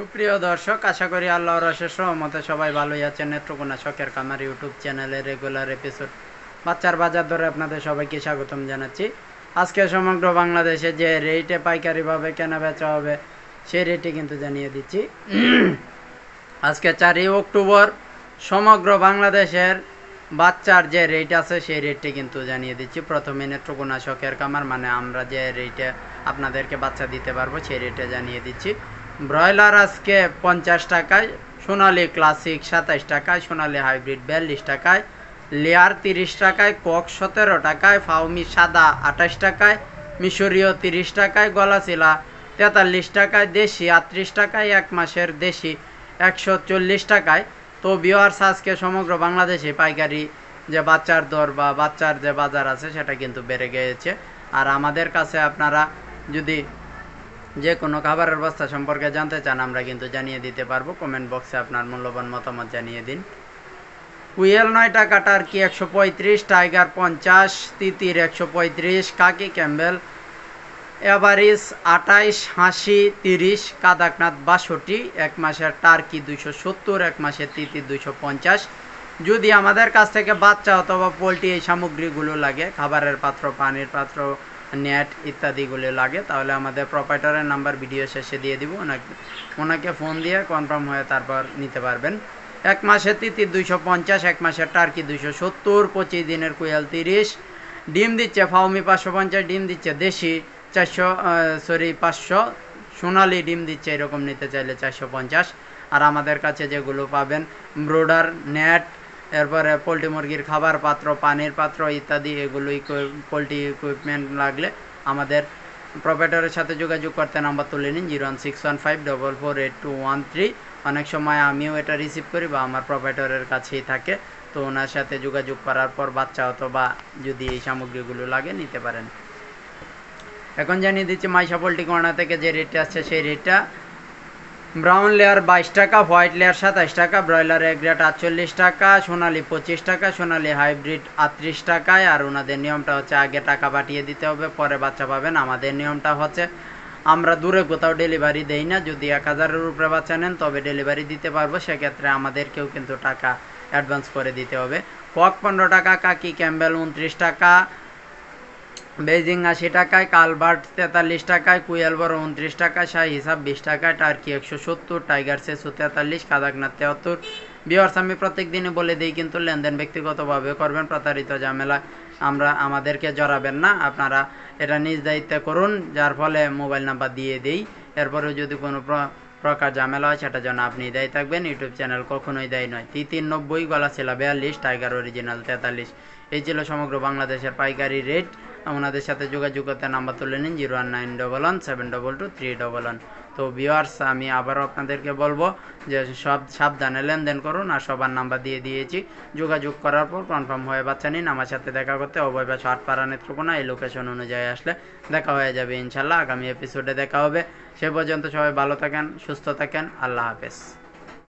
সুপ্রিয় দর্শক আশা করি আল্লাহর অশেষ সহমতে সবাই ভালোই আছেন নেত্রকোনা শখের কামার ইউটিউব চ্যানেলে রেগুলার এপিসোড বাচ্চার বাজার ধরে আপনাদের সবাইকে স্বাগতম জানাচ্ছি আজকে সমগ্র বাংলাদেশে যে রেটে পাইকারিভাবে কেনা বেচা হবে সেই রেটে কিন্তু জানিয়ে দিচ্ছি আজকে চারই অক্টোবর সমগ্র বাংলাদেশের বাচ্চার যে রেট আছে সেই রেটটি কিন্তু জানিয়ে দিচ্ছি প্রথমে নেত্রকোনা শখের কামার মানে আমরা যে রেটে আপনাদেরকে বাচ্চা দিতে পারবো সেই রেটে জানিয়ে দিচ্ছি ব্রয়লার আজকে পঞ্চাশ টাকায় সোনালি ক্লাসিক সাতাশ টাকায় সোনালি হাইব্রিড বিয়াল্লিশ টাকায় লেয়ার তিরিশ টাকায় কক সতেরো টাকায় ফাউমি সাদা আঠাশ টাকায় মিশরীয় তিরিশ টাকায় গলাচিলা তেতাল্লিশ টাকায় দেশি আটত্রিশ টাকায় এক মাসের দেশি একশো চল্লিশ টাকায় তো বিওয়ার্স আজকে সমগ্র বাংলাদেশে পাইকারি যে বাচ্চার দর বা বাচ্চার যে বাজার আছে সেটা কিন্তু বেড়ে গিয়েছে আর আমাদের কাছে আপনারা যদি যে কোনো খাবারের বস্তা সম্পর্কে জানতে চান আমরা কিন্তু জানিয়ে দিতে পারবো কমেন্ট বক্সে আপনার মূল্যবান মতামত জানিয়ে দিন কুয়েল নয় টাকা টার্কি একশো পঁয়ত্রিশ টাইগার পঞ্চাশ তিতির একশো পঁয়ত্রিশ কাকি ক্যাম্বেল এভারিস আটাইশ হাসি তিরিশ কাদাকনাথ বাষট্টি এক মাসের টার্কি দুশো সত্তর এক মাসের তিতি দুশো পঞ্চাশ যদি আমাদের কাছ থেকে বাচ্চা অথবা পোলট্রি এই সামগ্রীগুলো লাগে খাবারের পাত্র পানির পাত্র নেট ইত্যাদিগুলো লাগে তাহলে আমাদের প্রপাইটারের নাম্বার ভিডিও শেষে দিয়ে দিব ওনাকে ওনাকে ফোন দিয়ে কনফার্ম হয়ে তারপর নিতে পারবেন এক মাসের তিতির দুইশো পঞ্চাশ এক মাসের টার্কি দুইশো সত্তর পঁচিশ দিনের কুয়াল তিরিশ ডিম দিচ্ছে ফাউমি পাঁচশো পঞ্চাশ ডিম দিচ্ছে দেশি চারশো সরি পাঁচশো সোনালি ডিম দিচ্ছে এরকম নিতে চাইলে চারশো পঞ্চাশ আর আমাদের কাছে যেগুলো পাবেন ব্রোডার নেট এরপরে পোলট্রি মুরগির খাবার পাত্র পানির পাত্র ইত্যাদি এগুলো পোলট্রি ইকুইপমেন্ট লাগলে আমাদের প্রপারেটরের সাথে যোগাযোগ করতে নাম্বার তুলে নিন zero one six one five double four eight two one three অনেক সময় আমিও এটা রিসিভ করি বা আমার প্রপারেটরের কাছেই থাকে তো ওনার সাথে যোগাযোগ করার পর বাচ্চা অথবা যদি এই সামগ্রীগুলো লাগে নিতে পারেন এখন জানিয়ে দিচ্ছি মাইশা পোলট্রি কর্নার থেকে যে রেটটা আসছে সেই রেটটা ব্রাউন লেয়ার বাইশ টাকা হোয়াইট লেয়ার সাতাশ টাকা ব্রয়লার এক গ্রেড আটচল্লিশ টাকা সোনালি পঁচিশ টাকা সোনালি হাইব্রিড আটত্রিশ টাকায় আর ওনাদের নিয়মটা হচ্ছে আগে টাকা পাঠিয়ে দিতে হবে পরে বাচ্চা পাবেন আমাদের নিয়মটা হচ্ছে আমরা দূরে কোথাও ডেলিভারি দেই না যদি এক হাজারের উপরে বাচ্চা নেন তবে ডেলিভারি দিতে পারবো সেক্ষেত্রে আমাদেরকেও কিন্তু টাকা অ্যাডভান্স করে দিতে হবে কক পনেরো টাকা কাকি ক্যাম্বেল উনত্রিশ টাকা বেজিং আশি টাকায় কালভার্ট তেতাল্লিশ টাকায় কুয়েল বড় উনত্রিশ টাকায় শাহ হিসাব বিশ টাকায় টার্কি একশো সত্তর টাইগার সেসু তেতাল্লিশ কাদাকনাথ তেহাত্তর বিয়ার্স আমি প্রত্যেক দিনই বলে দিই কিন্তু লেনদেন ব্যক্তিগতভাবে করবেন প্রতারিত ঝামেলা আমরা আমাদেরকে জড়াবেন না আপনারা এটা নিজ দায়িত্বে করুন যার ফলে মোবাইল নাম্বার দিয়ে দিই এরপরেও যদি কোনো প্রকার ঝামেলা হয় সেটার জন্য আপনি দেয় থাকবেন ইউটিউব চ্যানেল কখনোই দায়ী নয় তিরানব্বই গলা ছিল বিয়াল্লিশ টাইগার অরিজিনাল তেতাল্লিশ এই ছিল সমগ্র বাংলাদেশের পাইকারি রেট ওনাদের সাথে যোগাযোগ করতে নাম্বার তুলে নিন zero one nine double one seven double two three double one তো ভিওয়ার্স আমি আবারও আপনাদেরকে বলবো যে সব সাবধানে লেনদেন করুন আর সবার নাম্বার দিয়ে দিয়েছি যোগাযোগ করার পর কনফার্ম হয়ে বাচ্চা নিন আমার সাথে দেখা করতে অবয় বা ছটপাড়া নেত্রকোনা এই লোকেশন অনুযায়ী আসলে দেখা হয়ে যাবে ইনশাল্লাহ আগামী এপিসোডে দেখা হবে সে পর্যন্ত সবাই ভালো থাকেন সুস্থ থাকেন আল্লাহ হাফেজ